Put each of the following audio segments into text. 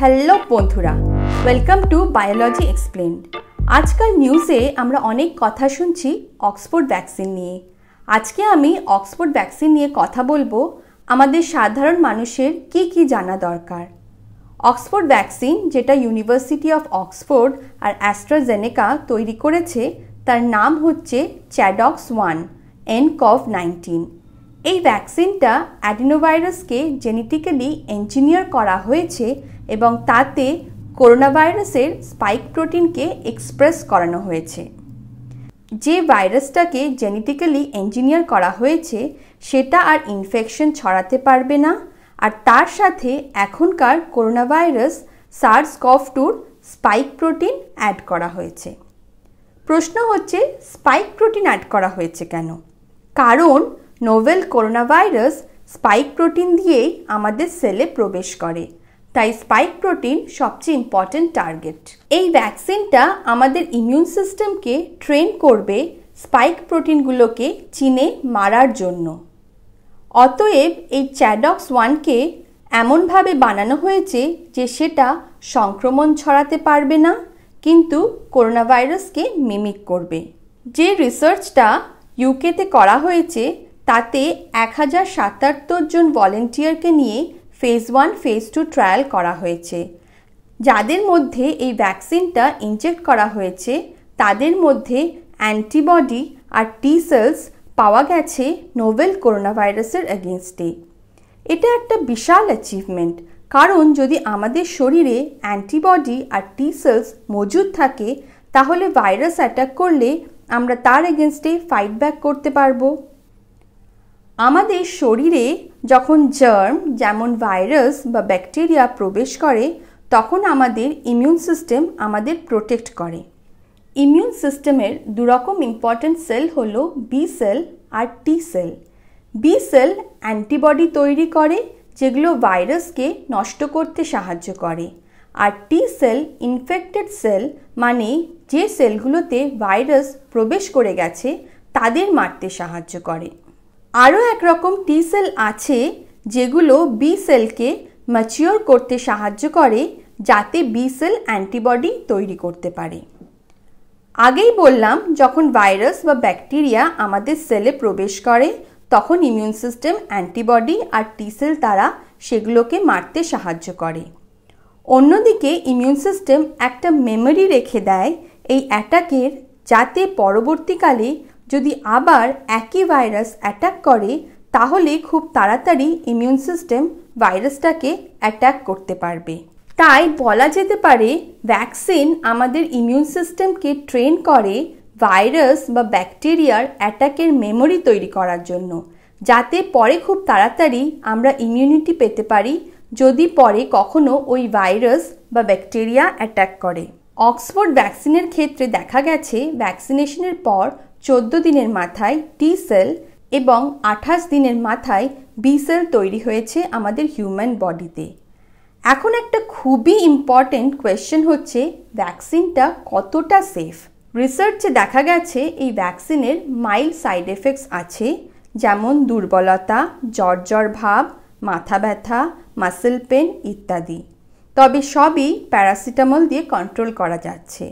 hello বন্ধুরা welcome to biology explained আজকাল নিউজে আমরা অনেক কথা শুনছি অক্সফোর্ড ভ্যাকসিন নিয়ে আজকে আমি অক্সফোর্ড ভ্যাকসিন নিয়ে কথা বলবো আমাদের সাধারণ মানুষের কি কি জানা দরকার অক্সফোর্ড ভ্যাকসিন যেটা ইউনিভার্সিটি অফ অক্সফোর্ড আর অ্যাস্ট্রাজেনেকা তৈরি করেছে তার নাম হচ্ছে ChAdOx one n CoV nineteen এই ভ্যাকসিনটা অ্যাডিনোভাইরাসকে জেনেটিক্যালি ইঞ্জিনিয়ার করা হয়েছে এবং তাতে করোনা ভাইরাসের স্পাইক প্রোটিনকে এক্সপ্রেস করানো হয়েছে যে ভাইরাসটাকে জেনেটিক্যালি ইঞ্জিনিয়ার করা হয়েছে সেটা আর ইনফেকশন ছড়াতে পারবে না আর তার সাথে এখনকার করোনা ভাইরাস সার্স কফ টুর স্পাইক প্রোটিন অ্যাড করা হয়েছে প্রশ্ন হচ্ছে স্পাইক প্রোটিন অ্যাড করা হয়েছে কেন কারণ novel corona virus spike protein দিয়েই আমাদের সেলে প্রবেশ করে তাই স্পাইক প্রোটিন সবচেয়ে ইম্পর্ট্যান্ট টার্গেট এই ভ্যাকসিনটা আমাদের ইমিউন সিস্টেমকে ট্রেন করবে স্পাইক প্রোটিনগুলোকে চিনে মারার জন্য অতএব এই চ্যাডক্স ওয়ানকে এমনভাবে বানানো হয়েছে যে সেটা সংক্রমণ ছড়াতে পারবে না কিন্তু করোনা ভাইরাসকে মিমিক করবে যে রিসার্চটা ইউকেতে করা হয়েছে তাতে এক হাজার সাতাত্তর জন ভলেন্টিয়ারকে নিয়ে phase one phase two trial করা হয়েছে যাদের মধ্যে এই ভ্যাকসিনটা ইনজেক্ট করা হয়েছে তাদের মধ্যে অ্যান্টিবডি আর টি সেলস পাওয়া গেছে নোভেল করোনা ভাইরাসের অ্যাগেনস্টে এটা একটা বিশাল অ্যাচিভমেন্ট কারণ যদি আমাদের শরীরে অ্যান্টিবডি আর টি সেলস মজুদ থাকে তাহলে ভাইরাস অ্যাটাক করলে আমরা তার এগেনস্টে ফাইট ব্যাক করতে পারবো আমাদের শরীরে যখন জার্ম যেমন ভাইরাস বা ব্যাকটেরিয়া প্রবেশ করে তখন আমাদের ইমিউন সিস্টেম আমাদের প্রোটেক্ট করে ইমিউন সিস্টেমের দুরকম ইম্পর্ট্যান্ট সেল হল বি সেল আর T cell B cell antibody তৈরি করে যেগুলো ভাইরাসকে নষ্ট করতে সাহায্য করে আর টি সেল ইনফেক্টেড সেল মানে যে সেলগুলোতে ভাইরাস প্রবেশ করে গেছে তাদের মারতে সাহায্য করে আরও একরকম টি সেল আছে যেগুলো বি সেলকে ম্যাচিওর করতে সাহায্য করে যাতে বি সেল অ্যান্টিবডি তৈরি করতে পারে আগেই বললাম যখন ভাইরাস বা ব্যাকটেরিয়া আমাদের সেলে প্রবেশ করে তখন ইমিউন সিস্টেম অ্যান্টিবডি আর টি সেল তারা সেগুলোকে মারতে সাহায্য করে অন্যদিকে ইমিউন সিস্টেম একটা মেমোরি রেখে দেয় এই অ্যাটাকের যাতে পরবর্তীকালে যদি আবার একই ভাইরাস অ্যাটাক করে তাহলে খুব তাড়াতাড়ি ইমিউন সিস্টেম ভাইরাসটাকে অ্যাটাক করতে পারবে তাই বলা যেতে পারে ভ্যাকসিন আমাদের ইমিউন সিস্টেমকে ট্রেন করে ভাইরাস বা ব্যাকটেরিয়ার অ্যাটাকের মেমোরি তৈরি করার জন্য যাতে পরে খুব তাড়াতাড়ি আমরা ইমিউনিটি পেতে পারি যদি পরে কখনো ওই ভাইরাস বা ব্যাকটেরিয়া অ্যাটাক করে অক্সফোর্ড ভ্যাকসিনের ক্ষেত্রে দেখা গেছে ভ্যাকসিনেশনের পর চোদ্দ দিনের মাথায় টি সেল এবং আঠাশ দিনের মাথায় বি সেল তৈরি হয়েছে আমাদের হিউম্যান বডিতে এখন একটা খুবই ইম্পর্ট্যান্ট কোয়েশ্চেন হচ্ছে ভ্যাকসিনটা কতটা সেফ রিসার্চে দেখা গেছে এই ভ্যাকসিনের মাইল্ড সাইড এফেক্টস আছে যেমন দুর্বলতা জ্বর জ্বর ভাব মাথা ব্যথা মাসেল পেন ইত্যাদি তবে সবই প্যারাসিটামল দিয়ে কন্ট্রোল করা যাচ্ছে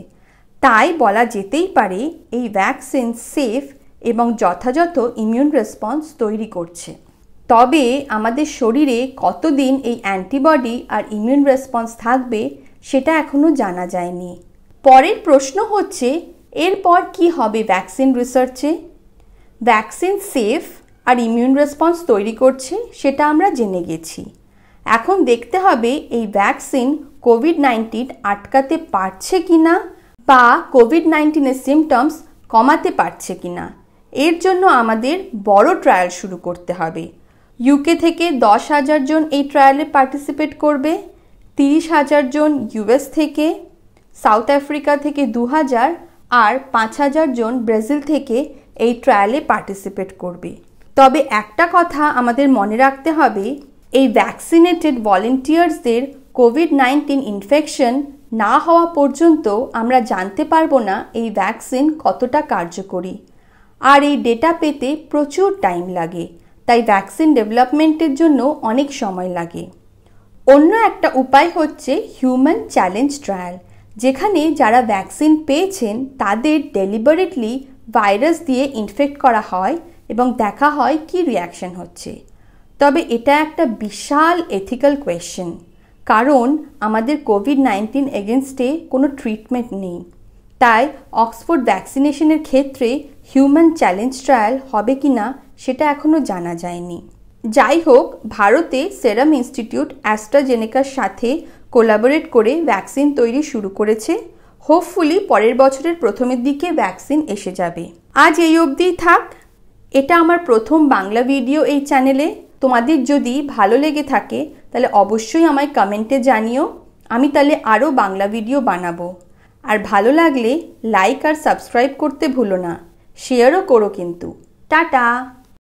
তাই বলা যেতেই পারে এই ভ্যাকসিন সেফ এবং যথাযথ ইমিউন রেসপন্স তৈরি করছে তবে আমাদের শরীরে কতদিন এই অ্যান্টিবডি আর ইমিউন রেসপন্স থাকবে সেটা এখনও জানা যায়নি পরের প্রশ্ন হচ্ছে এরপর কি হবে ভ্যাকসিন রিসার্চে ভ্যাকসিন সেফ আর ইমিউন রেসপন্স তৈরি করছে সেটা আমরা জেনে গেছি এখন দেখতে হবে এই ভ্যাকসিন কোভিড নাইন্টিন আটকাতে পারছে কি না বা কোভিড নাইন্টিনের সিমটমস কমাতে পারছে কিনা এর জন্য আমাদের বড় ট্রায়াল শুরু করতে হবে ইউকে থেকে দশ হাজার জন এই ট্রায়ালে পার্টিসিপেট করবে তিরিশ হাজার জন ইউএস থেকে সাউথ আফ্রিকা থেকে দু হাজার আর পাঁচ হাজার জন ব্রাজিল থেকে এই ট্রায়ালে পার্টিসিপেট করবে তবে একটা কথা আমাদের মনে রাখতে হবে এই ভ্যাকসিনেটেড ভলেন্টিয়ার্সদের কোভিড নাইন্টিন ইনফেকশন না হওয়া পর্যন্ত আমরা জানতে পারবো না এই ভ্যাকসিন কতটা কার্যকরী আর এই ডেটা পেতে প্রচুর টাইম লাগে তাই ভ্যাকসিন ডেভেলপমেন্টের জন্য অনেক সময় লাগে অন্য একটা উপায় হচ্ছে হিউম্যান চ্যালেঞ্জ ট্রায়াল যেখানে যারা ভ্যাকসিন পেয়েছেন তাদের ডেলিবারেটলি ভাইরাস দিয়ে ইনফেক্ট করা হয় এবং দেখা হয় কি রিয়াকশন হচ্ছে তবে এটা একটা বিশাল এথিক্যাল কোয়েশ্চেন কারণ আমাদের কোভিড নাইন্টিন এগেনস্টে কোনো ট্রিটমেন্ট নেই তাই অক্সফোর্ড ভ্যাকসিনেশনের ক্ষেত্রে হিউম্যান চ্যালেঞ্জ ট্রায়াল হবে কি না সেটা এখনও জানা যায়নি যাই হোক ভারতে সেরাম ইনস্টিটিউট অ্যাস্ট্রাজেনেকার সাথে কোলাবোরেট করে ভ্যাকসিন তৈরি শুরু করেছে হোপফুলি পরের বছরের প্রথমের দিকে ভ্যাকসিন এসে যাবে আজ এই অবধিই থাক এটা আমার প্রথম বাংলা ভিডিও এই চ্যানেলে তোমাদের যদি ভালো লেগে থাকে তাহলে অবশ্যই আমায় কমেন্টে জানিও আমি তাহলে আরও বাংলা ভিডিও বানাবো আর ভালো লাগলে লাইক আর সাবস্ক্রাইব করতে ভুলো না শেয়ারও করো কিন্তু টাটা